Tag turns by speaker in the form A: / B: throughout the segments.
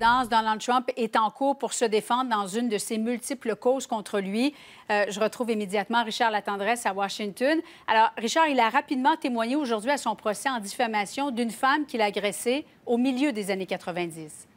A: Donald Trump est en cours pour se défendre dans une de ses multiples causes contre lui. Euh, je retrouve immédiatement Richard Latendresse à Washington. Alors, Richard, il a rapidement témoigné aujourd'hui à son procès en diffamation d'une femme qu'il a agressée au milieu des années 90.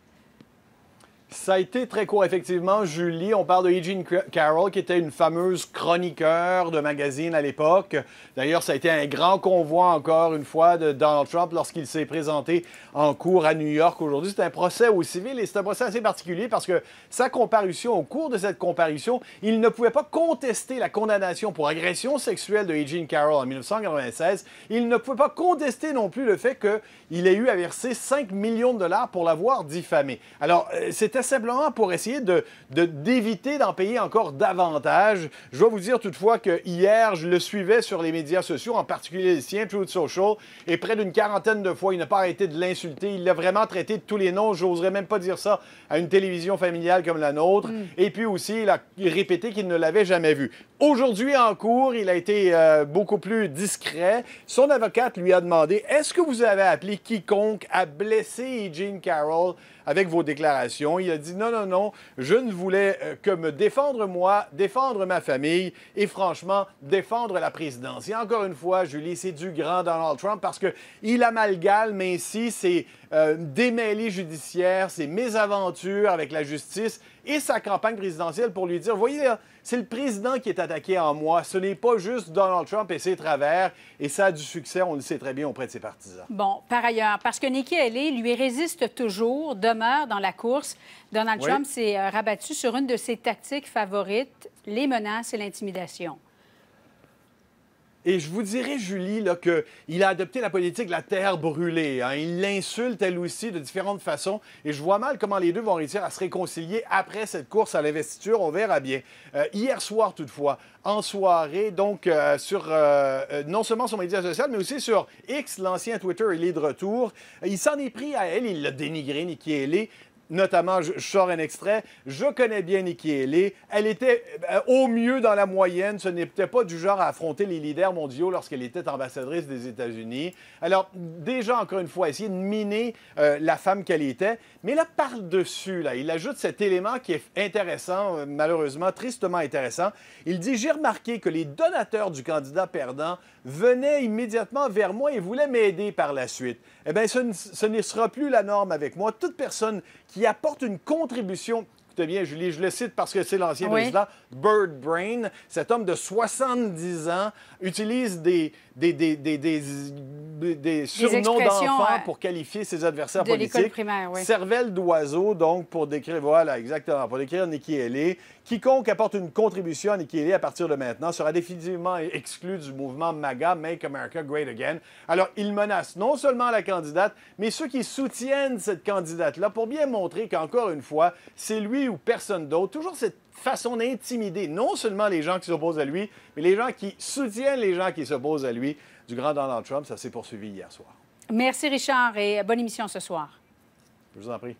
B: Ça a été très court, effectivement, Julie. On parle de Eugene Carroll, qui était une fameuse chroniqueur de magazine à l'époque. D'ailleurs, ça a été un grand convoi, encore une fois, de Donald Trump lorsqu'il s'est présenté en cours à New York aujourd'hui. C'est un procès au civil et c'est un procès assez particulier parce que sa comparution, au cours de cette comparution, il ne pouvait pas contester la condamnation pour agression sexuelle de Eugene Carroll en 1996. Il ne pouvait pas contester non plus le fait qu'il ait eu à verser 5 millions de dollars pour l'avoir diffamé. Alors, euh, c'était simplement pour essayer de, d'éviter d'en payer encore davantage. Je dois vous dire toutefois que hier, je le suivais sur les médias sociaux, en particulier les siens, Social, et près d'une quarantaine de fois, il n'a pas arrêté de l'insulter. Il l'a vraiment traité de tous les noms. J'oserais même pas dire ça à une télévision familiale comme la nôtre. Mm. Et puis aussi, il a répété qu'il ne l'avait jamais vu. Aujourd'hui, en cours, il a été euh, beaucoup plus discret. Son avocate lui a demandé Est-ce que vous avez appelé quiconque à blesser Jean Carroll avec vos déclarations il a dit non, non, non, je ne voulais euh, que me défendre moi, défendre ma famille et franchement, défendre la présidence. Et encore une fois, Julie, c'est du grand Donald Trump parce qu'il amalgame ainsi ses euh, démêlés judiciaires, ses mésaventures avec la justice et sa campagne présidentielle pour lui dire, voyez c'est le président qui est attaqué en moi, ce n'est pas juste Donald Trump et ses travers, et ça a du succès, on le sait très bien auprès de ses partisans.
A: Bon, par ailleurs, parce que Nikki Haley lui résiste toujours, demeure dans la course, Donald Trump s'est euh, rabattu sur une de ses tactiques favorites, les menaces et l'intimidation.
B: Et je vous dirais, Julie, qu'il a adopté la politique de la terre brûlée. Hein. Il l'insulte, elle aussi, de différentes façons. Et je vois mal comment les deux vont réussir à se réconcilier après cette course à l'investiture. On verra bien. Euh, hier soir, toutefois, en soirée, donc euh, sur euh, non seulement les médias sociaux, mais aussi sur X, l'ancien Twitter, il est de retour. Il s'en est pris à elle, il l'a dénigré, Nikki elle notamment, je, sors un extrait, je connais bien Nikki Haley. Elle était euh, au mieux dans la moyenne. Ce n'était pas du genre à affronter les leaders mondiaux lorsqu'elle était ambassadrice des États-Unis. Alors, déjà, encore une fois, essayer de miner euh, la femme qu'elle était. Mais là, par-dessus, là, il ajoute cet élément qui est intéressant, euh, malheureusement, tristement intéressant. Il dit, j'ai remarqué que les donateurs du candidat perdant venaient immédiatement vers moi et voulaient m'aider par la suite. Eh bien, ce, ce ne sera plus la norme avec moi. Toute personne qui qui apporte une contribution bien, Julie, je le cite parce que c'est l'ancien président, Bird Brain. Cet homme de 70 ans utilise des, des, des, des, des surnoms d'enfants pour qualifier ses adversaires politiques. Cervelle d'oiseau, donc, pour décrire, voilà, exactement, pour décrire Nikki Haley. Quiconque apporte une contribution à Nikki Haley à partir de maintenant sera définitivement exclu du mouvement MAGA, Make America Great Again. Alors, il menace non seulement la candidate, mais ceux qui soutiennent cette candidate-là pour bien montrer qu'encore une fois, c'est lui ou personne d'autre. Toujours cette façon d'intimider non seulement les gens qui s'opposent à lui, mais les gens qui soutiennent les gens qui s'opposent à lui du grand Donald Trump. Ça s'est poursuivi hier soir.
A: Merci Richard et bonne émission ce soir.
B: Je vous en prie.